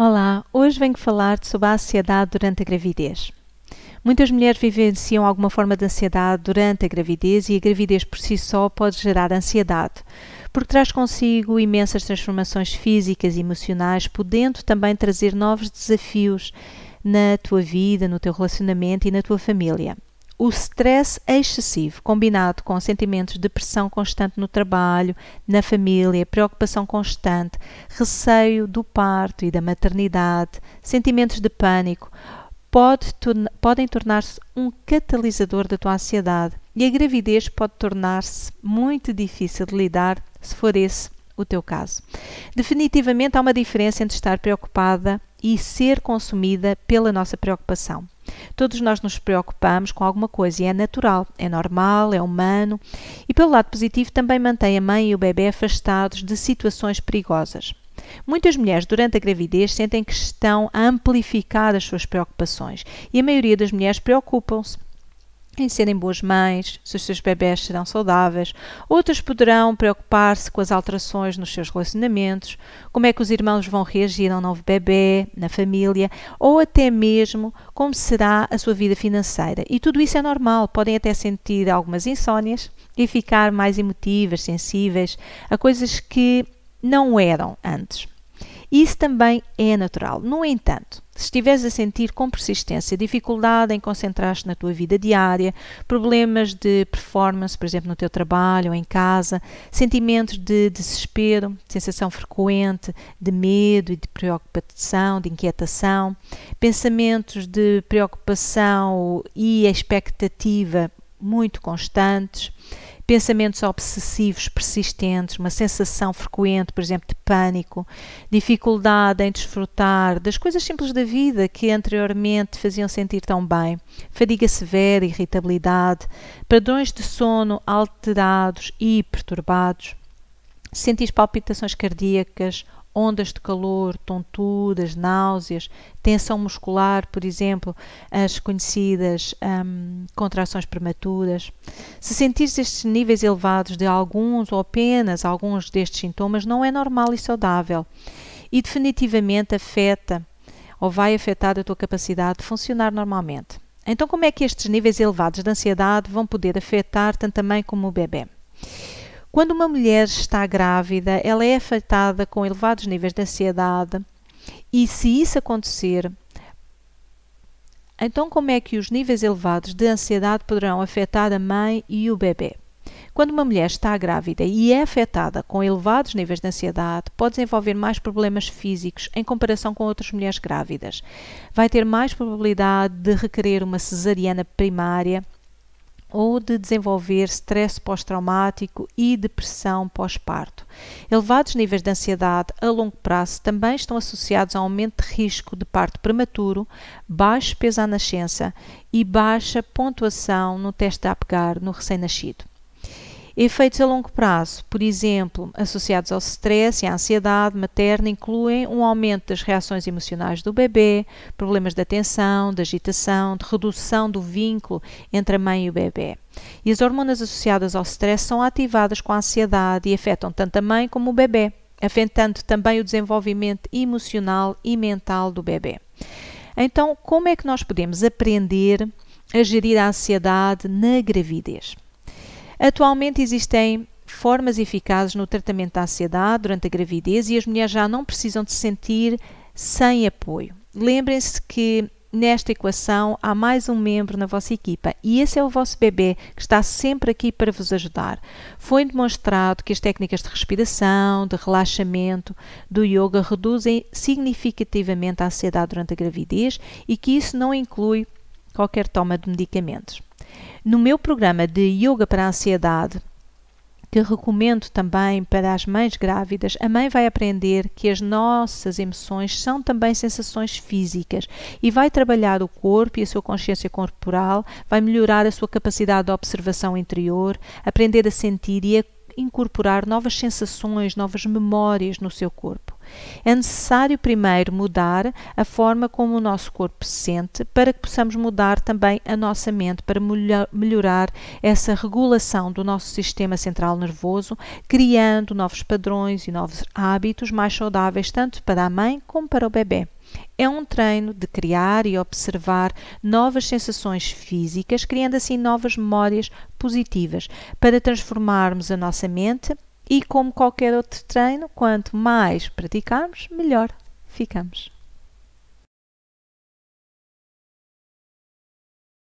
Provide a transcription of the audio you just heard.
Olá, hoje venho falar sobre a ansiedade durante a gravidez. Muitas mulheres vivenciam alguma forma de ansiedade durante a gravidez e a gravidez por si só pode gerar ansiedade, porque traz consigo imensas transformações físicas e emocionais, podendo também trazer novos desafios na tua vida, no teu relacionamento e na tua família o stress é excessivo, combinado com sentimentos de pressão constante no trabalho, na família, preocupação constante, receio do parto e da maternidade, sentimentos de pânico, pode torna podem tornar-se um catalisador da tua ansiedade e a gravidez pode tornar-se muito difícil de lidar se for esse o teu caso. Definitivamente há uma diferença entre estar preocupada e ser consumida pela nossa preocupação. Todos nós nos preocupamos com alguma coisa e é natural, é normal, é humano. E pelo lado positivo, também mantém a mãe e o bebê afastados de situações perigosas. Muitas mulheres durante a gravidez sentem que estão a amplificar as suas preocupações e a maioria das mulheres preocupam-se em serem boas mães, se os seus bebés serão saudáveis. Outras poderão preocupar-se com as alterações nos seus relacionamentos, como é que os irmãos vão reagir ao novo bebê, na família, ou até mesmo como será a sua vida financeira. E tudo isso é normal, podem até sentir algumas insónias e ficar mais emotivas, sensíveis a coisas que não eram antes. Isso também é natural. No entanto, se estiveres a sentir com persistência dificuldade em concentrar-te na tua vida diária, problemas de performance, por exemplo, no teu trabalho ou em casa, sentimentos de desespero, sensação frequente de medo e de preocupação, de inquietação, pensamentos de preocupação e expectativa muito constantes, pensamentos obsessivos persistentes, uma sensação frequente, por exemplo, de pânico, dificuldade em desfrutar das coisas simples da vida que anteriormente faziam sentir tão bem, fadiga severa, irritabilidade, padrões de sono alterados e perturbados, sentir palpitações cardíacas ondas de calor, tonturas, náuseas, tensão muscular, por exemplo, as conhecidas hum, contrações prematuras. Se sentires estes níveis elevados de alguns ou apenas alguns destes sintomas, não é normal e saudável e definitivamente afeta ou vai afetar a tua capacidade de funcionar normalmente. Então, como é que estes níveis elevados de ansiedade vão poder afetar tanto a mãe como o bebê? Quando uma mulher está grávida, ela é afetada com elevados níveis de ansiedade, e se isso acontecer, então como é que os níveis elevados de ansiedade poderão afetar a mãe e o bebê? Quando uma mulher está grávida e é afetada com elevados níveis de ansiedade, pode desenvolver mais problemas físicos em comparação com outras mulheres grávidas. Vai ter mais probabilidade de requerer uma cesariana primária ou de desenvolver stress pós-traumático e depressão pós-parto. Elevados níveis de ansiedade a longo prazo também estão associados a aumento de risco de parto prematuro, baixo peso à nascença e baixa pontuação no teste de APGAR no recém-nascido. Efeitos a longo prazo, por exemplo, associados ao stress e à ansiedade materna, incluem um aumento das reações emocionais do bebê, problemas de atenção, de agitação, de redução do vínculo entre a mãe e o bebê. E as hormonas associadas ao stress são ativadas com a ansiedade e afetam tanto a mãe como o bebê, afetando também o desenvolvimento emocional e mental do bebê. Então, como é que nós podemos aprender a gerir a ansiedade na gravidez? Atualmente existem formas eficazes no tratamento da ansiedade durante a gravidez e as mulheres já não precisam de se sentir sem apoio. Lembrem-se que nesta equação há mais um membro na vossa equipa e esse é o vosso bebê que está sempre aqui para vos ajudar. Foi demonstrado que as técnicas de respiração, de relaxamento, do yoga reduzem significativamente a ansiedade durante a gravidez e que isso não inclui qualquer toma de medicamentos. No meu programa de Yoga para a Ansiedade, que recomendo também para as mães grávidas, a mãe vai aprender que as nossas emoções são também sensações físicas e vai trabalhar o corpo e a sua consciência corporal, vai melhorar a sua capacidade de observação interior, aprender a sentir e a incorporar novas sensações, novas memórias no seu corpo. É necessário primeiro mudar a forma como o nosso corpo se sente para que possamos mudar também a nossa mente para melhorar essa regulação do nosso sistema central nervoso, criando novos padrões e novos hábitos mais saudáveis tanto para a mãe como para o bebê. É um treino de criar e observar novas sensações físicas, criando assim novas memórias positivas, para transformarmos a nossa mente e como qualquer outro treino, quanto mais praticarmos, melhor ficamos.